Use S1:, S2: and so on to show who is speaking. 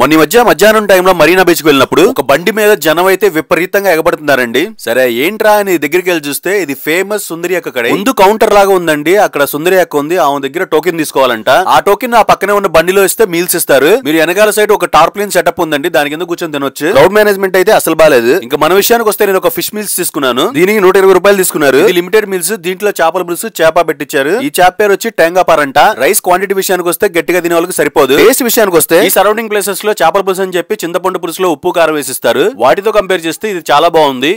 S1: మొన్న మధ్య మధ్యాహ్నం టైంలో మరీనా బీచ్కి వెళ్ళినప్పుడు ఒక బండి మీద జనం అయితే విపరీతంగా ఎగబడుతున్నారండి సరే ఏంట్రా అని దగ్గరికి వెళ్ళి చూస్తే ఇది ఫేమస్ సుందరి యొక్క కడే ముందు కౌంటర్ లాగా ఉందండి అక్కడ సుందరి అక్క ఉంది ఆమె దగ్గర టోకెన్ తీసుకోవాలంట ఆ టోకెన్ ఆ పక్కనే ఉన్న బండిలో ఇస్తే మీల్స్ ఇస్తారు మీరు వెనకాల సైడ్ ఒక టార్ప్లిన్ సెటప్ ఉందండి దాని కింద కూర్చొని తినొచ్చు క్రౌడ్ మేనేజ్మెంట్ అయితే అసలు బాగాలేదు ఇంకా మన విషయానికి వస్తే నేను ఒక ఫిష్ మీల్స్ తీసుకున్నాను దీనికి నూట ఇరవై రూపాయలు తీసుకున్నారు లిమిటెడ్ మీల్స్ దీంట్లో చేపల మిల్స్ చేప పెట్టించారు ఈ చేప పేరు వచ్చి పారంట రైస్ క్వాంటిటీ విషయానికి వస్తే గట్టిగా తినే వాళ్ళకి సరిపోదు టేస్ట్ విషయానికి వస్తే ఈ సరౌండింగ్ ప్లేసెస్ పులుసులో చేపల పులుసు అని చెప్పి చింతపండు పులుసులో ఉప్పు కారం వేసిస్తారు వాటితో కంపేర్ చేస్తే ఇది చాలా బాగుంది